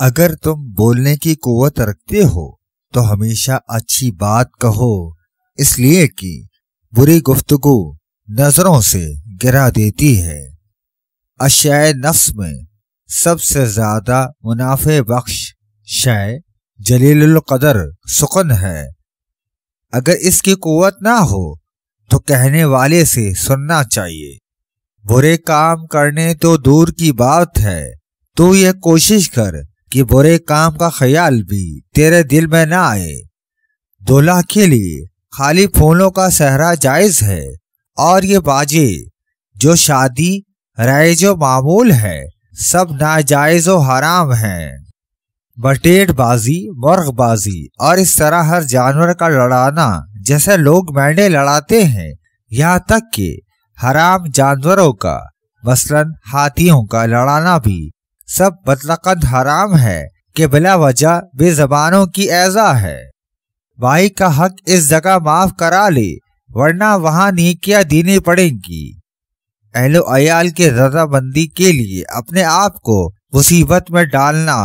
अगर तुम बोलने की कुवत रखते हो तो हमेशा अच्छी बात कहो इसलिए कि बुरी गुफ्तगु नजरों से गिरा देती है अशय नफ्स में सबसे ज्यादा मुनाफे बख्श शय जलील कदर सुकन है अगर इसकी कुवत ना हो तो कहने वाले से सुनना चाहिए बुरे काम करने तो दूर की बात है तो यह कोशिश कर कि बुरे काम का ख्याल भी तेरे दिल में ना आए दूल्हा के लिए खाली फूलों का सहरा जायज है और ये बाजे जो शादी जो मामूल है सब नाजायज व हराम है बटेट बाजी बटेटबाजी बाजी और इस तरह हर जानवर का लड़ाना जैसे लोग मैंडे लड़ाते हैं यहाँ तक कि हराम जानवरों का मसलन हाथियों का लड़ाना भी सब बतलकद हराम है के बिला वजह बेजबानों की ऐजा है भाई का हक इस जगह माफ करा ले वरना वहाँ नीकिया देनी पड़ेंगी अहलो अयाल के रजाबंदी के लिए अपने आप को मुसीबत में डालना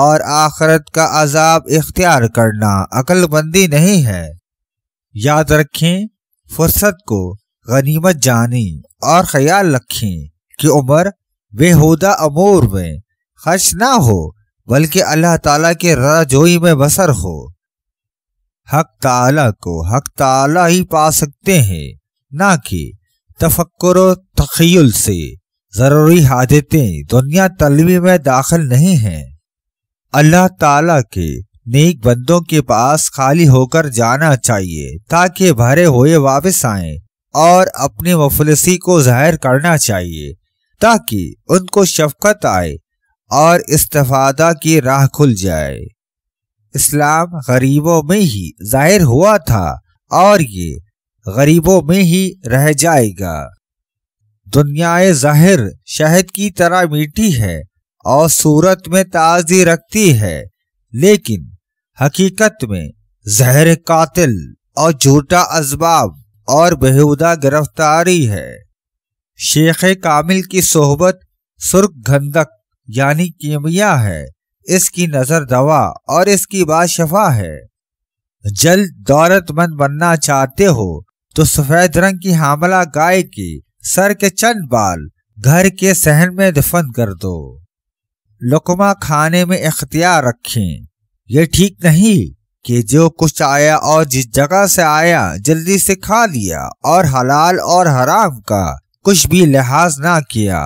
और आखरत का अजाब इख्तियार करना अकलबंदी नहीं है याद रखें फुर्सत को गनीमत जानी और ख्याल रखें कि उम्र बेहूदा अमूर में खर्च ना हो बल्कि अल्लाह ताला के रजोई में बसर हो हक ताला को हक ताला ही पा सकते हैं ना कि तफक्र तखयल से ज़रूरी हादतें दुनिया तलवी में दाखिल नहीं हैं अल्लाह ताला के नेक बंदों के पास खाली होकर जाना चाहिए ताकि भरे हुए वापस आए और अपनी मुफलसी को जाहिर करना चाहिए ताकि उनको शफकत आए और इस्तफादा की राह खुल जाए इस्लाम गरीबों में ही जाहिर हुआ था और ये गरीबों में ही रह जाएगा दुनियाए जाहिर शहद की तरह मीठी है और सूरत में ताजी रखती है लेकिन हकीकत में जहर कातिल और झूठा अजबाब और बेहुदा गिरफ्तारी है शेख कामिल की सोहबत सुर्ख गंदक यानी कीमिया है इसकी नजर दवा और इसकी बात शफा है जल्द दौलतमंद बनना चाहते हो तो सफेद रंग की हामला गाय की सर के चंद बाल घर के सहन में दफन कर दो लुकमा खाने में इख्तियार रखें ये ठीक नहीं कि जो कुछ आया और जिस जगह से आया जल्दी से खा लिया और हलाल और हराम का कुछ भी लिहाज ना किया